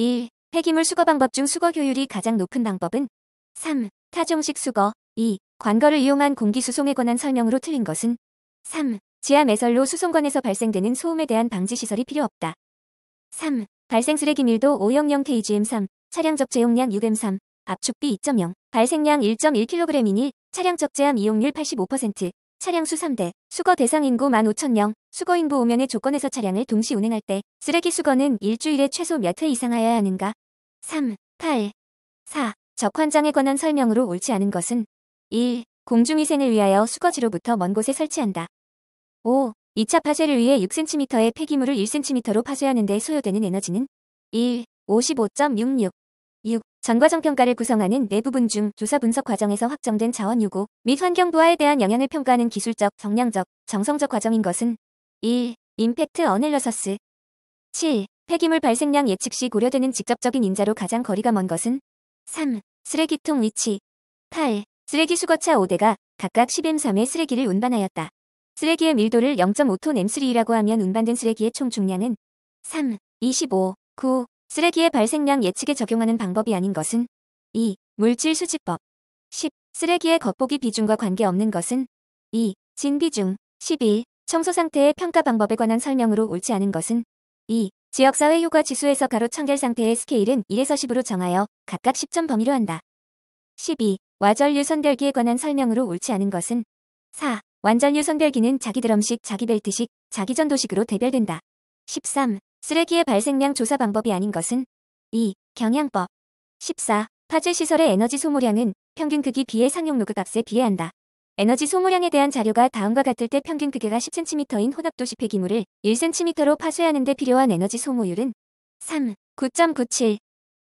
1. 폐기물 수거 방법 중 수거 효율이 가장 높은 방법은 3. 타종식 수거 2. 관거를 이용한 공기 수송에 관한 설명으로 틀린 것은 3. 지하 매설로 수송관에서 발생되는 소음에 대한 방지 시설이 필요 없다. 3. 발생 쓰레기 밀도 500 kgm3, 차량 적재 용량 6m3, 압축비 2.0, 발생량 1.1kg이니 차량 적재함 이용률 85%, 차량 수 3대, 수거 대상 인구 15,000명, 수거인부 오면의 조건에서 차량을 동시 운행할 때 쓰레기 수거는 일주일에 최소 몇 회 이상 하여야 하는가? 3, 8, 4. 적환장에 관한 설명으로 옳지 않은 것은 1. 공중위생을 위하여 수거지로부터 먼 곳에 설치한다. 5. 2차 파쇄를 위해 6cm의 폐기물을 1cm로 파쇄하는 데 소요되는 에너지는 1. 55.66 6. 전과정평가를 구성하는 네 부분 중 조사 분석 과정에서 확정된 자원 요구 및 환경부하에 대한 영향을 평가하는 기술적, 정량적 정성적 과정인 것은 1. 임팩트 어넬러서스 7. 폐기물 발생량 예측 시 고려되는 직접적인 인자로 가장 거리가 먼 것은 3. 쓰레기통 위치 8. 쓰레기 수거차 5대가 각각 10M3의 쓰레기를 운반하였다. 쓰레기의 밀도를 0.5톤 M3라고 하면 운반된 쓰레기의 총 중량은 3. 25. 9. 쓰레기의 발생량 예측에 적용하는 방법이 아닌 것은 2. 물질 수집법 10. 쓰레기의 겉보기 비중과 관계없는 것은 2. 진 비중 11. 청소 상태의 평가 방법에 관한 설명으로 옳지 않은 것은 2. 지역사회 효과 지수에서 가로 청결 상태의 스케일은 1에서 10으로 정하여 각각 10점 범위로 한다. 12. 와절유 선별기에 관한 설명으로 옳지 않은 것은 4. 완전유 선별기는 자기 드럼식, 자기 벨트식, 자기 전도식으로 대별된다. 13. 쓰레기의 발생량 조사 방법이 아닌 것은 2. 경향법 14. 파재시설의 에너지 소모량은 평균 크기 비해 상용 로그 값에 비해한다 에너지 소모량에 대한 자료가 다음과 같을 때 평균 크기가 10cm인 혼합도시폐 기물을 1cm로 파쇄하는 데 필요한 에너지 소모율은 3, 9.97,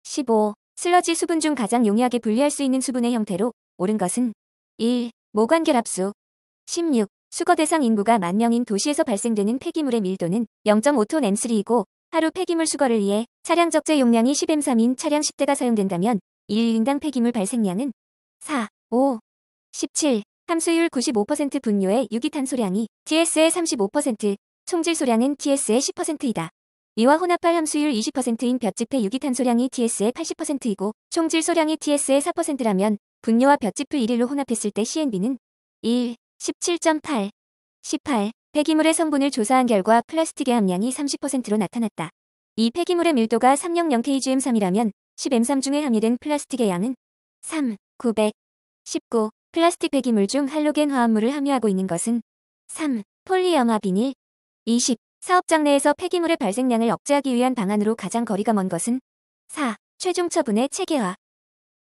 15, 슬러지 수분 중 가장 용이하게 분리할 수 있는 수분의 형태로 오른 것은 1, 모관결합수 16, 수거 대상 인구가 만 명인 도시에서 발생되는 폐기물의 밀도는 0.5톤 M3이고 하루 폐기물 수거를 위해 차량 적재 용량이 10M3인 차량 10대가 사용된다면 1인당 폐기물 발생량은 4, 5, 17, 함수율 95% 분뇨의 유기탄소량이 TS의 35%, 총질소량은 TS의 10%이다. 이와 혼합할 함수율 20%인 볕짚의 유기탄소량이 TS의 80%이고 총질소량이 TS의 4%라면 분뇨와 볕짚을 1일로 혼합했을 때 CNB는 1, 17.8, 18 폐기물의 성분을 조사한 결과 플라스틱의 함량이 30%로 나타났다. 이 폐기물의 밀도가 300kgm3이라면 10m3 중에 함유된 플라스틱의 양은 3, 900, 19, 플라스틱 폐기물 중 할로겐 화합물을 함유하고 있는 것은 3. 폴리염화 비닐 20. 사업장 내에서 폐기물의 발생량을 억제하기 위한 방안으로 가장 거리가 먼 것은 4. 최종 처분의 체계화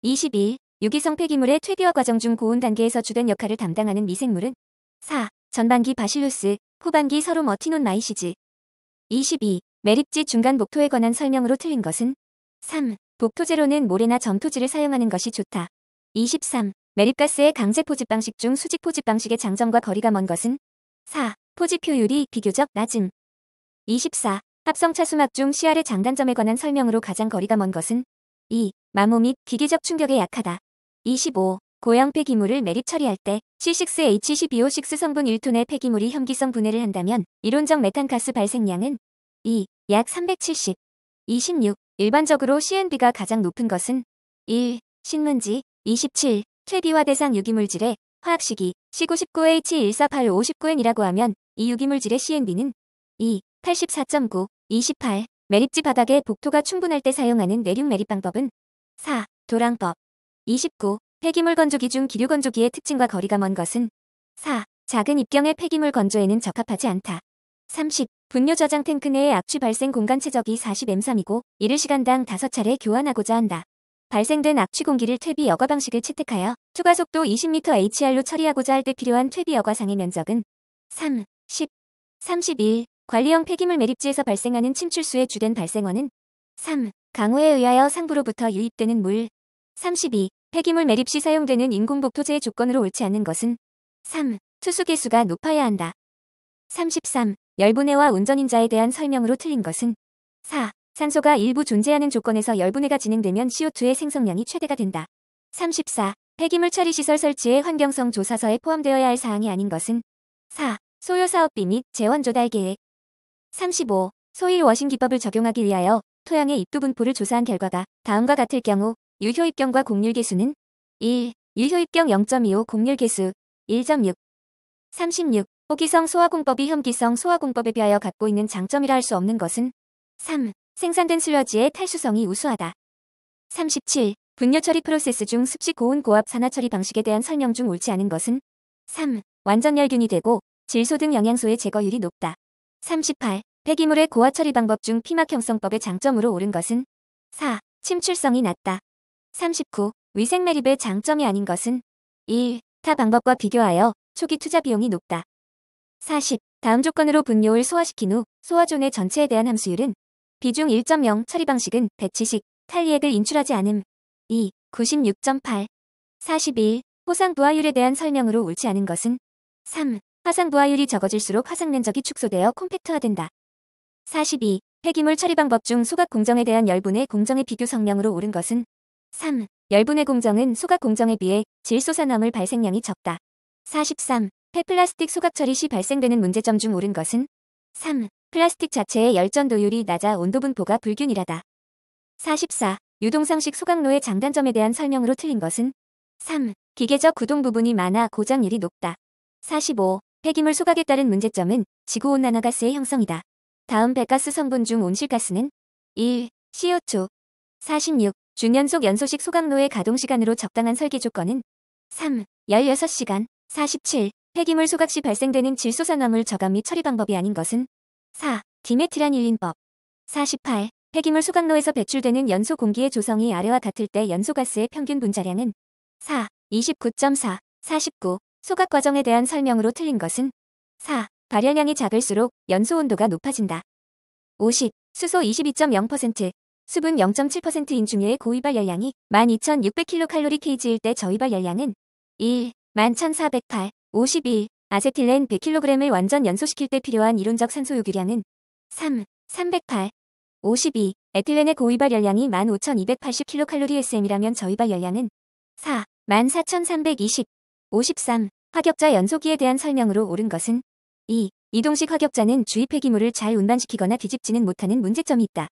21. 유기성 폐기물의 퇴비화 과정 중 고온 단계에서 주된 역할을 담당하는 미생물은 4. 전반기 바실루스, 후반기 서로 머티논 마이시즈 22. 매립지 중간 목토에 관한 설명으로 틀린 것은 3. 복토제로는 모래나 점토지를 사용하는 것이 좋다. 23. 매립가스의 강제 포집 방식 중 수직 포집 방식의 장점과 거리가 먼 것은 4. 포집 효율이 비교적 낮음 24. 합성 차수막 중 CR의 장단점에 관한 설명으로 가장 거리가 먼 것은 2. 마모 및 기계적 충격에 약하다 25. 고형폐 기물을 매립 처리할 때 C6H12O6 성분 1톤의 폐기물이 혐기성 분해를 한다면 이론적 메탄가스 발생량은 2. 약 370. 26. 일반적으로 CNB가 가장 높은 것은 1. 신문지 27. 최비화 대상 유기물질의 화학식이 C99H14859N이라고 하면 이 유기물질의 CNB는 2, 84.9, 28, 매립지 바닥에 복토가 충분할 때 사용하는 내륙 매립 방법은 4, 도랑법 29, 폐기물 건조기 중 기류 건조기의 특징과 거리가 먼 것은 4, 작은 입경의 폐기물 건조에는 적합하지 않다. 30. 분뇨 저장 탱크 내의 악취 발생 공간 최적이 40M3이고 이를 시간당 5차례 교환하고자 한다. 발생된 악취 공기를 퇴비 여과 방식을 채택하여 투과 속도 20m HR로 처리하고자 할 때 필요한 퇴비 여과상의 면적은 3, 10, 31. 관리형 폐기물 매립지에서 발생하는 침출수의 주된 발생원은 3. 강우에 의하여 상부로부터 유입되는 물 32. 폐기물 매립 시 사용되는 인공복토제의 조건으로 옳지 않은 것은 3. 투수 개수가 높아야 한다. 33. 열분해와 운전인자에 대한 설명으로 틀린 것은 4. 산소가 일부 존재하는 조건에서 열분해가 진행되면 CO2의 생성량이 최대가 된다. 34. 폐기물 처리 시설 설치에 환경성 조사서에 포함되어야 할 사항이 아닌 것은 4. 소요 사업비 및 재원 조달 계획 35. 소일 워싱 기법을 적용하기 위하여 토양의 입도 분포를 조사한 결과가 다음과 같을 경우 유효 입경과 곡률 개수는 1. 유효 입경 0.25 곡률 개수 1.6 36. 호기성 소화공법이 혐기성 소화공법에 비하여 갖고 있는 장점이라 할 수 없는 것은 3. 생산된 슬러지의 탈수성이 우수하다. 37. 분뇨 처리 프로세스 중 습식 고온 고압 산화 처리 방식에 대한 설명 중 옳지 않은 것은 3. 완전 열균이 되고 질소 등 영양소의 제거율이 높다. 38. 폐기물의 고화 처리 방법 중 피막 형성법의 장점으로 옳은 것은 4. 침출성이 낮다. 39. 위생 매립의 장점이 아닌 것은 1. 타 방법과 비교하여 초기 투자 비용이 높다. 40. 다음 조건으로 분뇨를 소화시킨 후 소화존의 전체에 대한 함수율은 비중 1.0 처리 방식은 배치식, 탈리액을 인출하지 않음. 2. 96.8. 41. 호상 부하율에 대한 설명으로 옳지 않은 것은 3. 화상 부하율이 적어질수록 화상 면적이 축소되어 콤팩트화된다. 42. 폐기물 처리 방법 중 소각 공정에 대한 열분의 공정의 비교 성명으로 옳은 것은 3. 열분의 공정은 소각 공정에 비해 질소산화물 발생량이 적다. 43. 폐플라스틱 소각 처리 시 발생되는 문제점 중 옳은 것은 3. 플라스틱 자체의 열전도율이 낮아 온도분포가 불균일하다. 44. 유동상식 소각로의 장단점에 대한 설명으로 틀린 것은 3. 기계적 구동 부분이 많아 고장률이 높다. 45. 폐기물 소각에 따른 문제점은 지구온난화 가스의 형성이다. 다음 배가스 성분 중 온실가스는 1. CO2 46. 중연속 연소식 소각로의 가동시간으로 적당한 설계 조건은 3. 16시간 47. 폐기물 소각 시 발생되는 질소산화물 저감 및 처리 방법이 아닌 것은 4. 디메트란일린법 48. 폐기물 수각로에서 배출되는 연소 공기의 조성이 아래와 같을 때 연소가스의 평균 분자량은 4. 29.4 49. 소각 과정에 대한 설명으로 틀린 것은 4. 발열량이 작을수록 연소 온도가 높아진다. 50. 수소 22.0%, 수분 0.7%인 중의 에고위발열량이 12,600kcal kg일 때저위발열량은 1. 11,408, 51. 아세틸렌 100kg을 완전 연소시킬 때 필요한 이론적 산소 요구량은 3, 308, 52. 에틸렌의 고위발 열량이 15,280kcal/mm이라면 저이발 열량은 4, 14,320, 53. 화격자 연소기에 대한 설명으로 옳은 것은 2. 이동식 화격자는 주위 폐기물을 잘 운반시키거나 뒤집지는 못하는 문제점이 있다.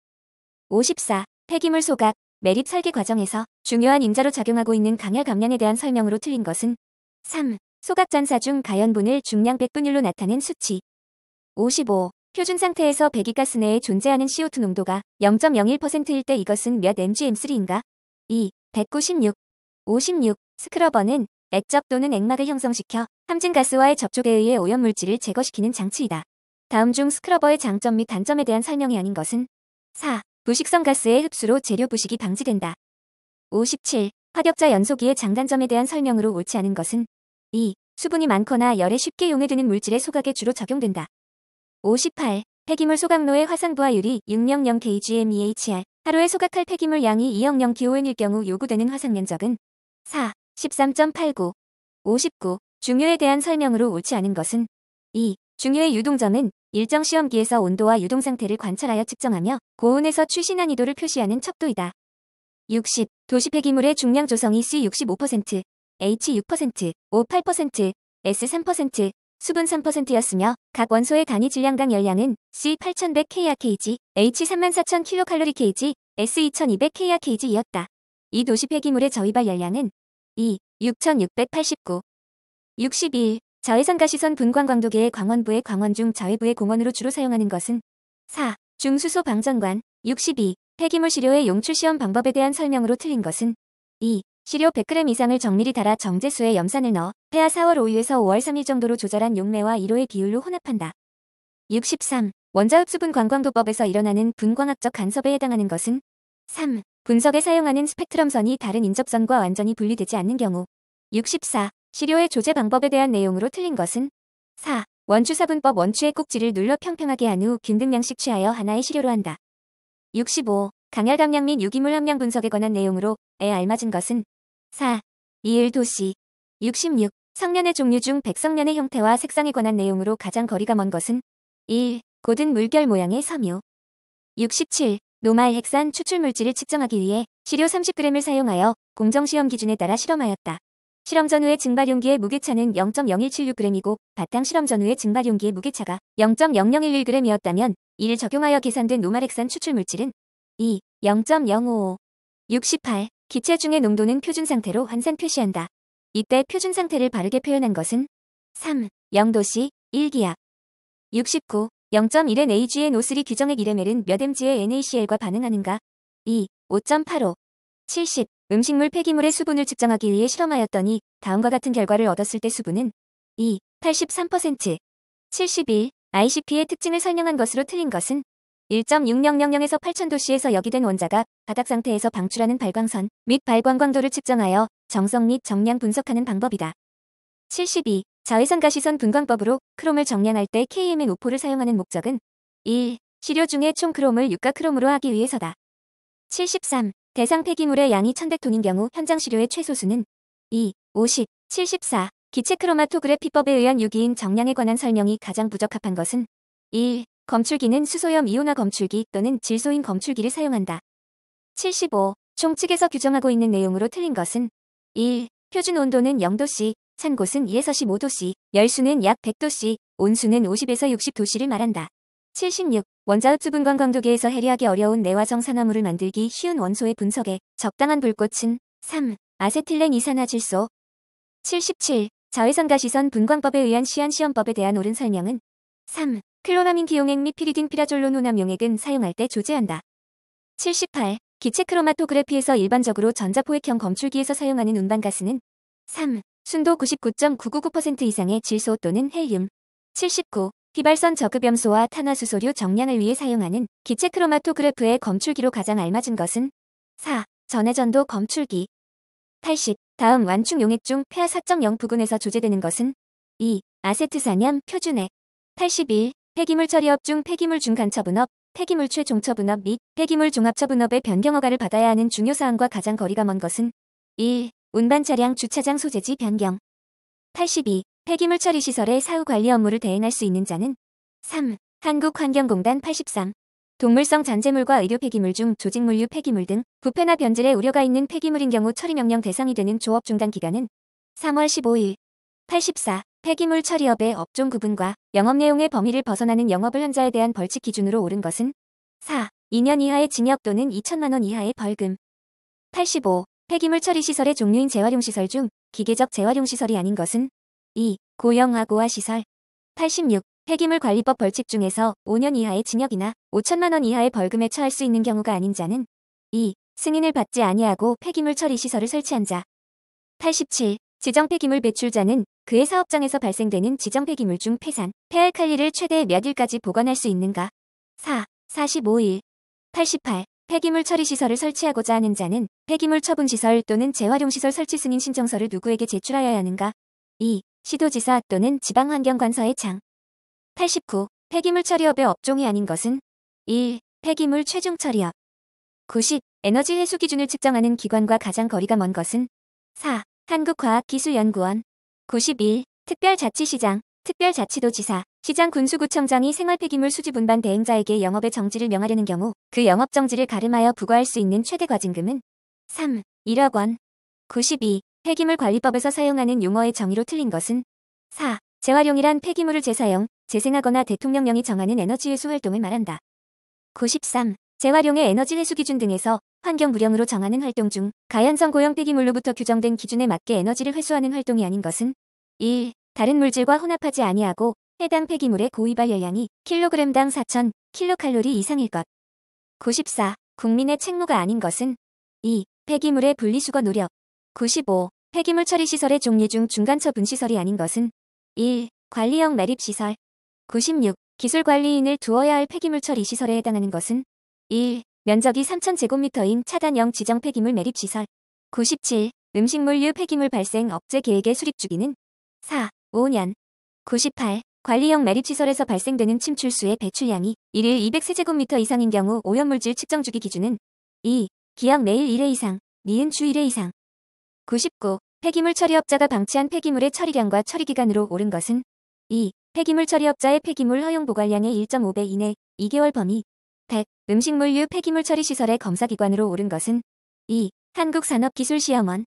54. 폐기물 소각, 매립 설계 과정에서 중요한 인자로 작용하고 있는 강약 감량에 대한 설명으로 틀린 것은 3, 소각전사 중 가연분을 중량 100분율로 나타낸 수치. 55. 표준 상태에서 배기가스 내에 존재하는 CO2 농도가 0.01%일 때 이것은 몇 mgm3인가? 2. 196. 56. 스크러버는 액적 또는 액막을 형성시켜 함진가스와의 접촉에 의해 오염물질을 제거시키는 장치이다. 다음 중 스크러버의 장점 및 단점에 대한 설명이 아닌 것은 4. 부식성 가스의 흡수로 재료 부식이 방지된다. 57. 화격자 연소기의 장단점에 대한 설명으로 옳지 않은 것은 2. 수분이 많거나 열에 쉽게 용해되는 물질의 소각에 주로 적용된다. 58. 폐기물 소각로의 화산부하 율이600 kgmehr 하루에 소각할 폐기물 양이 200 기호인일 경우 요구되는 화산 면적은 4. 13.89 59. 중요에 대한 설명으로 옳지 않은 것은 2. 중요의 유동점은 일정 시험기에서 온도와 유동 상태를 관찰하여 측정하며 고온에서 출신한이도를 표시하는 척도이다. 60. 도시 폐기물의 중량 조성이 C 65%, H 6%, O 8%, S 3%, 수분 3%였으며 각 원소의 단위 질량당 열량은 C 8 1 0 0 k c k l H 34000kcal, k g S 2 2 0 0 k c k l 이었다이 도시 폐기물의 저위발 열량은 2, 6689, 61, 저해선가시선 분광광도계의 광원부의 광원중 저해부의 공원으로 주로 사용하는 것은 4. 중수소 방전관 62. 폐기물 시료의 용출 시험 방법에 대한 설명으로 틀린 것은 2. 시료 100g 이상을 정밀히 달아 정제수에 염산을 넣어 폐하 4월 5일에서 5월 3일 정도로 조절한 용매와 1호의 비율로 혼합한다. 63. 원자흡수분 관광도법에서 일어나는 분광학적 간섭에 해당하는 것은 3. 분석에 사용하는 스펙트럼선이 다른 인접선과 완전히 분리되지 않는 경우 64. 시료의 조제 방법에 대한 내용으로 틀린 것은 4. 원추사분법 원추의 꼭지를 눌러 평평하게 한 후 균등량씩 취하여 하나의 시료로 한다. 65. 강열 감량 및 유기물 함량 분석에 관한 내용으로 에 알맞은 것은 4. 이일 도시 66. 성년의 종류 중 백성년의 형태와 색상에 관한 내용으로 가장 거리가 먼 것은 1. 고든 물결 모양의 섬유 67. 노말 핵산 추출 물질을 측정하기 위해 시료 30g을 사용하여 공정시험 기준에 따라 실험하였다. 실험 전후의 증발용기의 무게차는 0.0176g이고 바탕 실험 전후의 증발용기의 무게차가 0.0011g이었다면 이를 적용하여 계산된 노말핵산 추출 물질은 2. 0.055 68. 기체 중의 농도는 표준 상태로 환산 표시한다. 이때 표준 상태를 바르게 표현한 것은 3. 0도시 1기압 69. 0.1은 AgN O3 규정액 1ml은 몇 mg의 NaCl과 반응하는가? 2. 5.85 70. 음식물 폐기물의 수분을 측정하기 위해 실험하였더니 다음과 같은 결과를 얻었을 때 수분은 2. 83% 71. ICP의 특징을 설명한 것으로 틀린 것은 1.6000에서 8000도씨에서 여기된 원자가 바닥 상태에서 방출하는 발광선 및 발광광도를 측정하여 정성 및 정량 분석하는 방법이다. 72. 자외선 가시선 분광법으로 크롬을 정량할 때 KMN5포를 사용하는 목적은 1. 시료 중에 총 크롬을 유가 크롬으로 하기 위해서다. 73. 대상 폐기물의 양이 1100톤인 경우 현장 시료의 최소수는 2. 50. 74. 기체 크로마토그래피법에 의한 유기인 정량에 관한 설명이 가장 부적합한 것은 1. 검출기는 수소염 이온화 검출기 또는 질소인 검출기를 사용한다. 75. 총칙에서 규정하고 있는 내용으로 틀린 것은 1. 표준 온도는 0도씨, 찬곳은 2에서 15도씨, 열수는 약 100도씨, 온수는 50에서 60도씨를 말한다. 76. 원자흡 수분 관광도계에서 해리하기 어려운 내화성 산화물을 만들기 쉬운 원소의 분석에 적당한 불꽃은 3. 아세틸렌 이산화질소 77. 자외선과 시선 분광법에 의한 시안시험법에 대한 옳은 설명은 3. 클로나민 디용액 및 피리딘 피라졸론 혼합 용액은 사용할 때 조제한다. 78. 기체 크로마토그래피에서 일반적으로 전자포획형 검출기에서 사용하는 운반가스는 3. 순도 99.999% 이상의 질소 또는 헬륨 79. 휘발선 저급염소와 탄화수소류 정량을 위해 사용하는 기체 크로마토그래프의 검출기로 가장 알맞은 것은 4. 전해전도 검출기 80. 다음 완충 용액 중 폐하 4.0 부근에서 조제되는 것은 2. 아세트산염 표준액 81. 폐기물 처리업 중 폐기물 중간처분업, 폐기물 최종처분업 및 폐기물 종합처분업의 변경 허가를 받아야 하는 중요사항과 가장 거리가 먼 것은 1. 운반 차량 주차장 소재지 변경 82. 폐기물 처리 시설의 사후 관리 업무를 대행할 수 있는 자는 3. 한국환경공단 83. 동물성 잔재물과 의료 폐기물 중 조직물류 폐기물 등 부패나 변질의 우려가 있는 폐기물인 경우 처리 명령 대상이 되는 조업 중단 기간은 3월 15일 84. 폐기물 처리업의 업종 구분과 영업 내용의 범위를 벗어나는 영업을 현자에 대한 벌칙 기준으로 오른 것은 4. 2년 이하의 징역 또는 2천만 원 이하의 벌금 85. 폐기물 처리 시설의 종류인 재활용시설 중 기계적 재활용시설이 아닌 것은 2. 고형아고아 시설 86. 폐기물 관리법 벌칙 중에서 5년 이하의 징역이나 5천만 원 이하의 벌금에 처할 수 있는 경우가 아닌 자는 2. 승인을 받지 아니하고 폐기물 처리 시설을 설치한 자 87. 지정 폐기물 배출자는 그의 사업장에서 발생되는 지정 폐기물 중 폐산, 폐알칼리를 최대 몇 일까지 보관할 수 있는가? 4. 45일 88. 폐기물 처리 시설을 설치하고자 하는 자는 폐기물 처분 시설 또는 재활용 시설 설치 승인 신청서를 누구에게 제출하여야 하는가? 2. 시도지사 또는 지방환경관서의 창 89. 폐기물 처리업의 업종이 아닌 것은 1. 폐기물 최종 처리업 90. 에너지 해수 기준을 측정하는 기관과 가장 거리가 먼 것은 4. 한국과학기술연구원 91 특별자치시장 특별자치도지사 시장 군수구청장이 생활폐기물 수집 운반 대행자에게 영업의 정지를 명하려는 경우 그 영업 정지를 가름하여 부과할 수 있는 최대 과징금은 3. 1억 원 92. 폐기물 관리법에서 사용하는 용어의 정의로 틀린 것은 4. 재활용이란 폐기물을 재사용, 재생하거나 대통령령이 정하는 에너지 회수 활동을 말한다. 93. 재활용의 에너지 회수 기준 등에서 환경 불량으로 정하는 활동 중 가연성 고형 폐기물로부터 규정된 기준에 맞게 에너지를 회수하는 활동이 아닌 것은 1. 다른 물질과 혼합하지 아니하고 해당 폐기물의 고위발 열량이 킬로그램당 4,000 킬로칼로리 이상일 것. 94. 국민의 책무가 아닌 것은 2. 폐기물의 분리수거 노력. 95. 폐기물 처리 시설의 종류 중 중간처 분시설이 아닌 것은 1. 관리형 매립 시설. 96. 기술관리인을 두어야 할 폐기물 처리 시설에 해당하는 것은 1. 면적이 3,000제곱미터인 차단형 지정 폐기물 매립 시설. 97. 음식물류 폐기물 발생 억제 계획의 수립 주기는 4. 5년. 98. 관리형 매립시설에서 발생되는 침출수의 배출량이 1일 200세제곱미터 이상인 경우 오염물질 측정 주기 기준은 2. 기약 매일 1회 이상, 미은 주 1회 이상. 99. 폐기물 처리업자가 방치한 폐기물의 처리량과 처리기간으로 오른 것은 2. 폐기물 처리업자의 폐기물 허용 보관량의 1.5배 이내 2개월 범위 1. 0 0음식물류 폐기물 처리 시설의 검사기관으로 오른 것은 2. 한국산업기술시험원